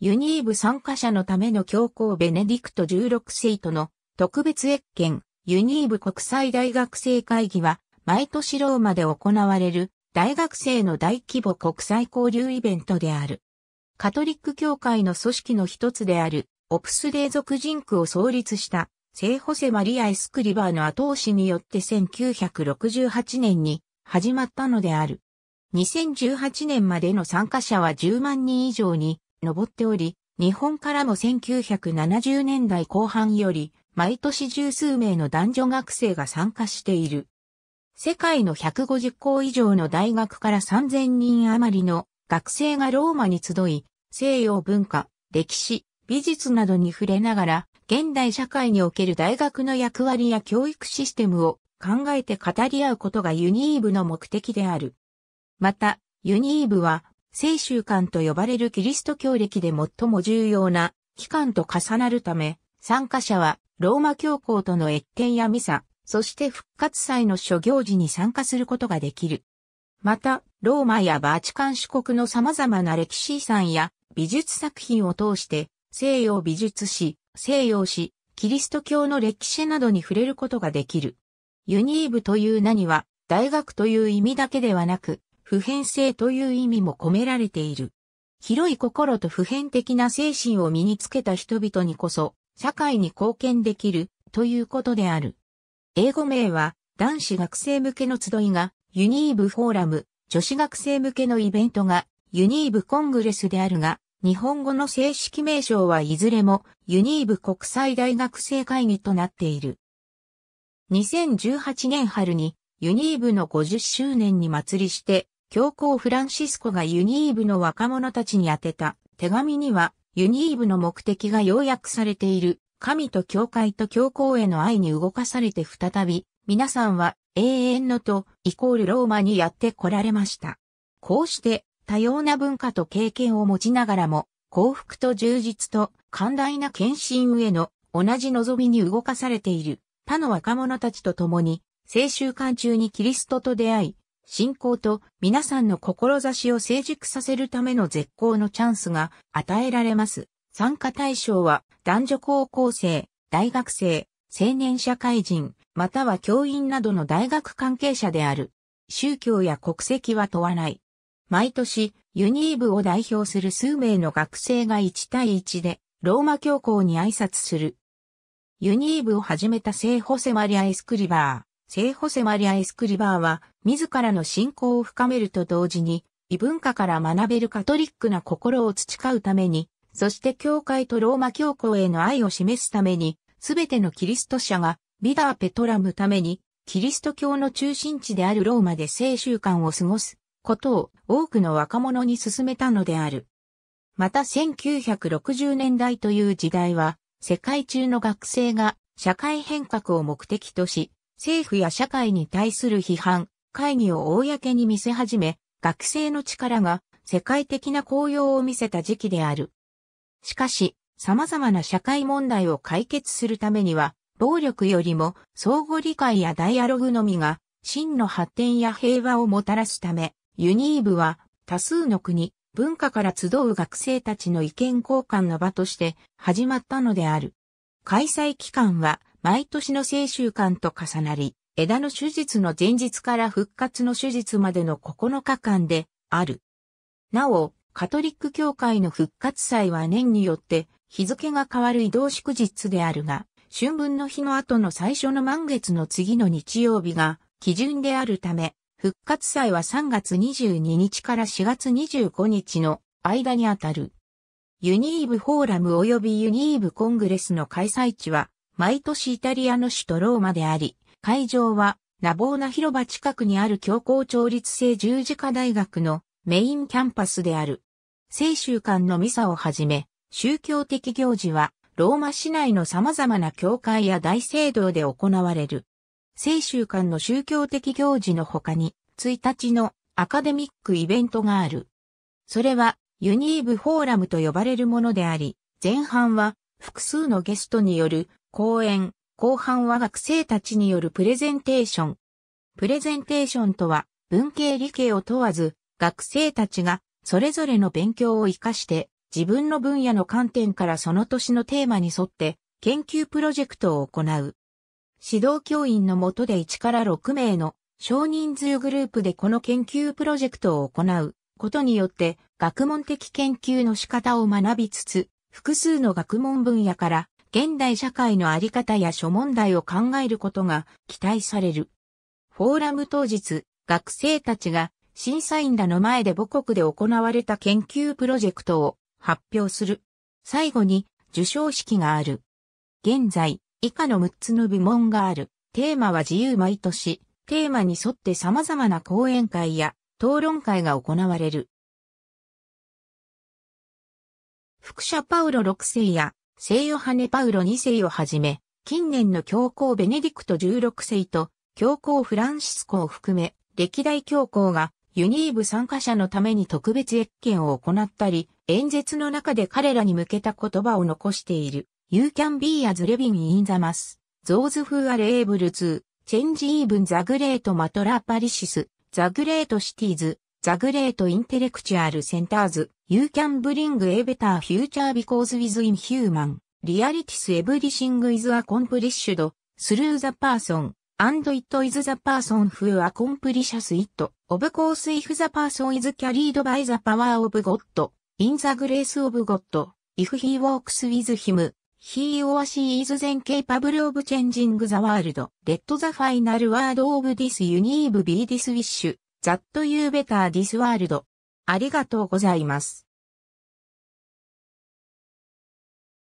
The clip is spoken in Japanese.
ユニーブ参加者のための教皇ベネディクト16世との特別越見ユニーブ国際大学生会議は毎年ローマで行われる大学生の大規模国際交流イベントである。カトリック教会の組織の一つであるオプスデー族人区を創立した聖ホセマリア・エスクリバーの後押しによって1968年に始まったのである。2018年までの参加者は10万人以上に上っており、日本からも1970年代後半より、毎年十数名の男女学生が参加している。世界の150校以上の大学から3000人余りの学生がローマに集い、西洋文化、歴史、美術などに触れながら、現代社会における大学の役割や教育システムを考えて語り合うことがユニーブの目的である。また、ユニーブは聖宗館と呼ばれるキリスト教歴で最も重要な期間と重なるため、参加者はローマ教皇との越見やミサ、そして復活祭の諸行事に参加することができる。また、ローマやバーチカン諸国の様々な歴史遺産や美術作品を通して西洋美術史、西洋史、キリスト教の歴史などに触れることができる。ユニーブという名には大学という意味だけではなく、普遍性という意味も込められている。広い心と普遍的な精神を身につけた人々にこそ、社会に貢献できる、ということである。英語名は、男子学生向けの集いが、ユニーブフォーラム、女子学生向けのイベントが、ユニーブコングレスであるが、日本語の正式名称はいずれもユニーブ国際大学生会議となっている。2018年春にユニーブの50周年に祭りして教皇フランシスコがユニーブの若者たちに宛てた手紙には、ユニーブの目的が要約されている、神と教会と教皇への愛に動かされて再び、皆さんは永遠のとイコールローマにやって来られました。こうして、多様な文化と経験を持ちながらも、幸福と充実と寛大な献身への同じ望みに動かされている、他の若者たちと共に、青春間中にキリストと出会い、信仰と皆さんの志を成熟させるための絶好のチャンスが与えられます。参加対象は男女高校生、大学生、青年社会人、または教員などの大学関係者である。宗教や国籍は問わない。毎年、ユニーブを代表する数名の学生が1対1で、ローマ教皇に挨拶する。ユニーブを始めた聖ホセマリア・エスクリバー。聖ホセマリア・エスクリバーは、自らの信仰を深めると同時に、異文化から学べるカトリックな心を培うために、そして教会とローマ教皇への愛を示すために、すべてのキリスト者が、ビダーペトラムために、キリスト教の中心地であるローマで聖習慣を過ごすことを多くの若者に勧めたのである。また1960年代という時代は世界中の学生が社会変革を目的とし政府や社会に対する批判、会議を公に見せ始め、学生の力が世界的な高揚を見せた時期である。しかし、様々な社会問題を解決するためには、暴力よりも相互理解やダイアログのみが真の発展や平和をもたらすため、ユニーブは多数の国、文化から集う学生たちの意見交換の場として始まったのである。開催期間は毎年の青春間と重なり、枝の手術の前日から復活の手術までの9日間である。なお、カトリック教会の復活祭は年によって日付が変わる移動祝日であるが、春分の日の後の最初の満月の次の日曜日が基準であるため、復活祭は3月22日から4月25日の間にあたる。ユニーブフォーラム及びユニーブコングレスの開催地は毎年イタリアの首都ローマであり、会場は、ナボーナ広場近くにある教皇調律制十字架大学のメインキャンパスである。聖週間のミサをはじめ、宗教的行事は、ローマ市内の様々な教会や大聖堂で行われる。聖週間の宗教的行事の他に、1日のアカデミックイベントがある。それは、ユニーブフォーラムと呼ばれるものであり、前半は複数のゲストによる講演、後半は学生たちによるプレゼンテーション。プレゼンテーションとは、文系理系を問わず、学生たちがそれぞれの勉強を活かして、自分の分野の観点からその年のテーマに沿って研究プロジェクトを行う。指導教員のもとで1から6名の少人数グループでこの研究プロジェクトを行うことによって学問的研究の仕方を学びつつ、複数の学問分野から現代社会のあり方や諸問題を考えることが期待される。フォーラム当日、学生たちが審査員らの前で母国で行われた研究プロジェクトを発表する。最後に受賞式がある。現在、以下の6つの部門がある。テーマは自由毎年、テーマに沿って様々な講演会や討論会が行われる。副社パウロ6世や聖ヨハネ・パウロ2世をはじめ、近年の教皇ベネディクト16世と教皇フランシスコを含め、歴代教皇がユニーブ参加者のために特別謁見を行ったり、演説の中で彼らに向けた言葉を残している。You can be as l i v i n g in the mass. Those who are able to change even the great m a t r a p a l i s e s the great cities, ザグレートインテレクチュアルセンターズ、You can bring a better future because with in human, realities everything is accomplished, through the person, and it is the person who accomplishes it, of course if the person is carried by the power of God, in the grace of God, if he walks with him, He or she is then capable of changing the world. Let the final word of this unique be this wish. ざっと言うベターディスワールド。ありがとうございます。